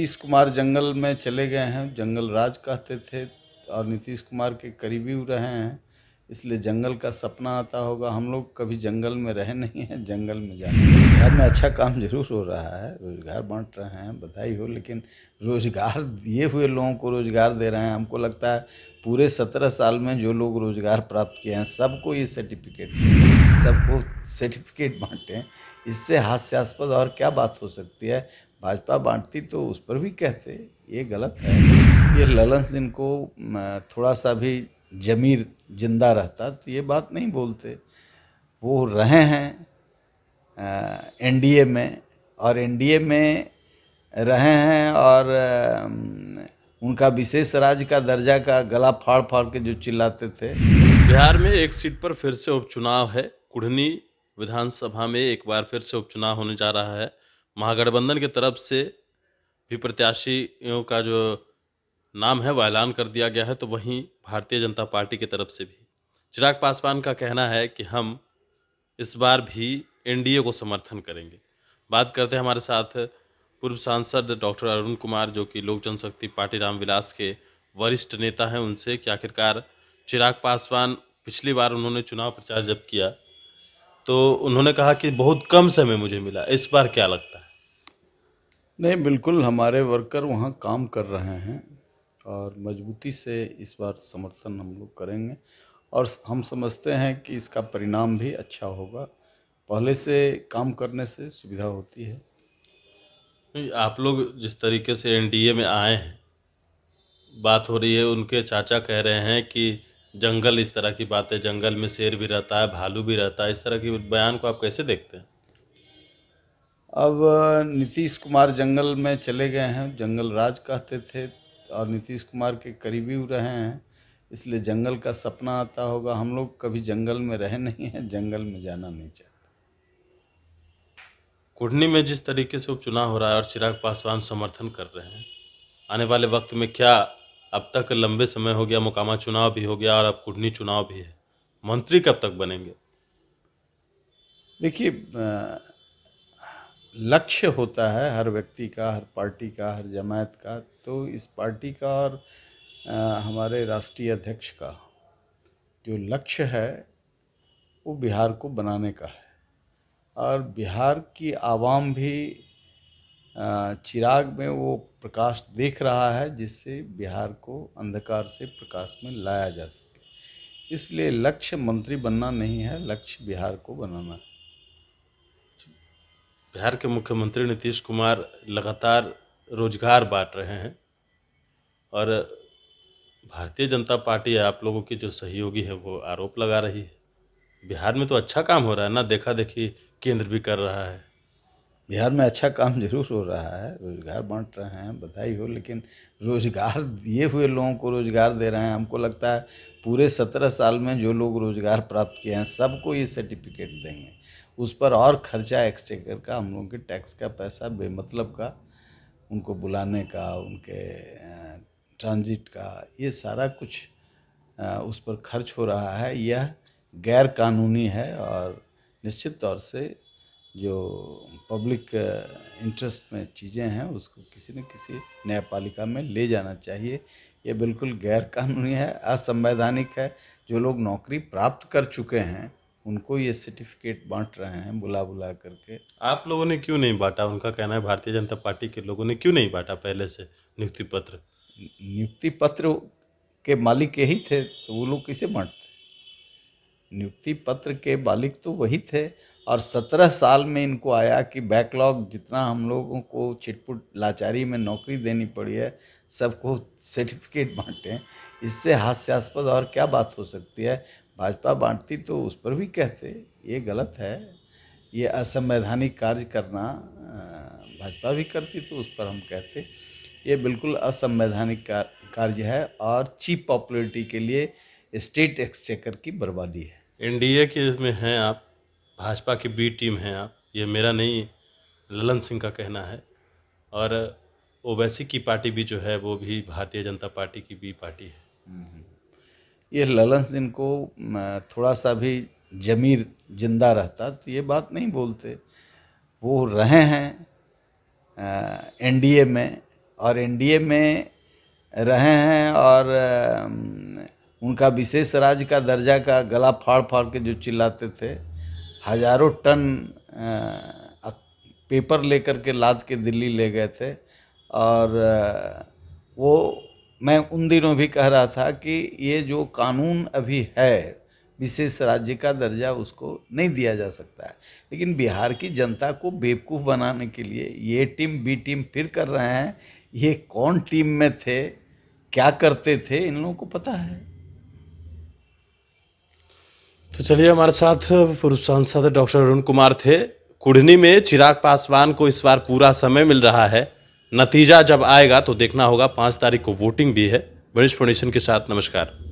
नीतीश कुमार जंगल में चले गए हैं जंगल राज कहते थे और नीतीश कुमार के करीबी रहे हैं इसलिए जंगल का सपना आता होगा हम लोग कभी जंगल में रहे नहीं हैं जंगल में जाने बिहार में अच्छा काम जरूर हो रहा है रोज़गार बांट रहे हैं बधाई हो लेकिन रोज़गार दिए हुए लोगों को रोज़गार दे रहे हैं हमको लगता है पूरे सत्रह साल में जो लोग रोज़गार प्राप्त किए हैं सबको ये सर्टिफिकेट दें सबको सर्टिफिकेट बांटें इससे हास्यास्पद और क्या बात हो सकती है भाजपा बांटती तो उस पर भी कहते ये गलत है ये ललन सिंह को थोड़ा सा भी जमीर जिंदा रहता तो ये बात नहीं बोलते वो रहे हैं एनडीए में और एनडीए में रहे हैं और उनका विशेष राज्य का दर्जा का गला फाड़ फाड़ के जो चिल्लाते थे बिहार में एक सीट पर फिर से उपचुनाव है कुढ़नी विधानसभा में एक बार फिर से उपचुनाव होने जा रहा है महागठबंधन की तरफ से भी प्रत्याशियों का जो नाम है वह ऐलान कर दिया गया है तो वहीं भारतीय जनता पार्टी की तरफ से भी चिराग पासवान का कहना है कि हम इस बार भी एनडीए को समर्थन करेंगे बात करते हैं हमारे साथ पूर्व सांसद डॉक्टर अरुण कुमार जो कि लोक जनशक्ति पार्टी रामविलास के वरिष्ठ नेता हैं उनसे कि आखिरकार चिराग पासवान पिछली बार उन्होंने चुनाव प्रचार जब किया तो उन्होंने कहा कि बहुत कम समय मुझे मिला इस बार क्या लगता है नहीं बिल्कुल हमारे वर्कर वहाँ काम कर रहे हैं और मजबूती से इस बार समर्थन हम लोग करेंगे और हम समझते हैं कि इसका परिणाम भी अच्छा होगा पहले से काम करने से सुविधा होती है आप लोग जिस तरीके से एनडीए में आए हैं बात हो रही है उनके चाचा कह रहे हैं कि जंगल इस तरह की बात है जंगल में शेर भी रहता है भालू भी रहता है इस तरह की बयान को आप कैसे देखते हैं अब नीतीश कुमार जंगल में चले गए हैं जंगल राज कहते थे और नीतीश कुमार के करीबी रहे हैं इसलिए जंगल का सपना आता होगा हम लोग कभी जंगल में रहे नहीं हैं जंगल में जाना नहीं चाहते कुढ़नी में जिस तरीके से उपचुनाव हो रहा है और चिराग पासवान समर्थन कर रहे हैं आने वाले वक्त में क्या अब तक लंबे समय हो गया मोकामा चुनाव भी हो गया और अब कुढ़नी चुनाव भी है मंत्री कब तक बनेंगे देखिए लक्ष्य होता है हर व्यक्ति का हर पार्टी का हर जमात का तो इस पार्टी का और हमारे राष्ट्रीय अध्यक्ष का जो लक्ष्य है वो बिहार को बनाने का है और बिहार की आवाम भी चिराग में वो प्रकाश देख रहा है जिससे बिहार को अंधकार से प्रकाश में लाया जा सके इसलिए लक्ष्य मंत्री बनना नहीं है लक्ष्य बिहार को बनाना है बिहार के मुख्यमंत्री नीतीश कुमार लगातार रोजगार बांट रहे हैं और भारतीय जनता पार्टी आप लोगों की जो सहयोगी है वो आरोप लगा रही है बिहार में तो अच्छा काम हो रहा है ना देखा देखी केंद्र भी कर रहा है बिहार में अच्छा काम जरूर हो रहा है रोज़गार बांट रहे हैं बधाई हो लेकिन रोज़गार दिए हुए लोगों को रोज़गार दे रहे हैं हमको लगता है पूरे सत्रह साल में जो लोग रोज़गार प्राप्त किए हैं सबको ये सर्टिफिकेट देंगे उस पर और खर्चा एक्सचेकर का हम लोगों के टैक्स का पैसा बेमतलब का उनको बुलाने का उनके ट्रांजिट का ये सारा कुछ उस पर खर्च हो रहा है यह गैर कानूनी है और निश्चित तौर से जो पब्लिक इंटरेस्ट में चीज़ें हैं उसको किसी न किसी न्यायपालिका में ले जाना चाहिए यह बिल्कुल गैर कानूनी है असंवैधानिक है जो लोग नौकरी प्राप्त कर चुके हैं उनको ये सर्टिफिकेट बांट रहे हैं बुला बुला करके आप लोगों ने क्यों नहीं बांटा उनका कहना है भारतीय जनता पार्टी के लोगों ने क्यों नहीं बांटा पहले से नियुक्ति पत्र नियुक्ति पत्र के मालिक यही थे तो वो लोग कैसे बांटते नियुक्ति पत्र के मालिक तो वही थे और सत्रह साल में इनको आया कि बैकलॉग जितना हम लोगों को छिटपुट लाचारी में नौकरी देनी पड़ी है सबको सर्टिफिकेट बांटें इससे हास्यास्पद और क्या बात हो सकती है भाजपा बांटती तो उस पर भी कहते ये गलत है ये असंवैधानिक कार्य करना भाजपा भी करती तो उस पर हम कहते ये बिल्कुल असंवैधानिक कार्य है और चीप पॉपुलरिटी के लिए स्टेट एक्सचेकर की बर्बादी है एनडीए के इसमें हैं आप भाजपा की बी टीम हैं आप ये मेरा नहीं ललन सिंह का कहना है और ओवैसी की पार्टी भी जो है वो भी भारतीय जनता पार्टी की बी पार्टी है हम्म, हम्म। ये ललन सिंह को थोड़ा सा भी जमीर जिंदा रहता तो ये बात नहीं बोलते वो रहे हैं एनडीए में और एनडीए में रहे हैं और उनका विशेष राज्य का दर्जा का गला फाड़ फाड़ के जो चिल्लाते थे हजारों टन पेपर लेकर के लाद के दिल्ली ले गए थे और वो मैं उन दिनों भी कह रहा था कि ये जो कानून अभी है विशेष राज्य का दर्जा उसको नहीं दिया जा सकता है लेकिन बिहार की जनता को बेवकूफ़ बनाने के लिए ये टीम बी टीम फिर कर रहे हैं ये कौन टीम में थे क्या करते थे इन लोगों को पता है तो चलिए हमारे साथ पूर्व सांसद डॉक्टर अरुण कुमार थे कुढ़नी में चिराग पासवान को इस बार पूरा समय मिल रहा है नतीजा जब आएगा तो देखना होगा पाँच तारीख को वोटिंग भी है वरिष्ठ प्रणेशन के साथ नमस्कार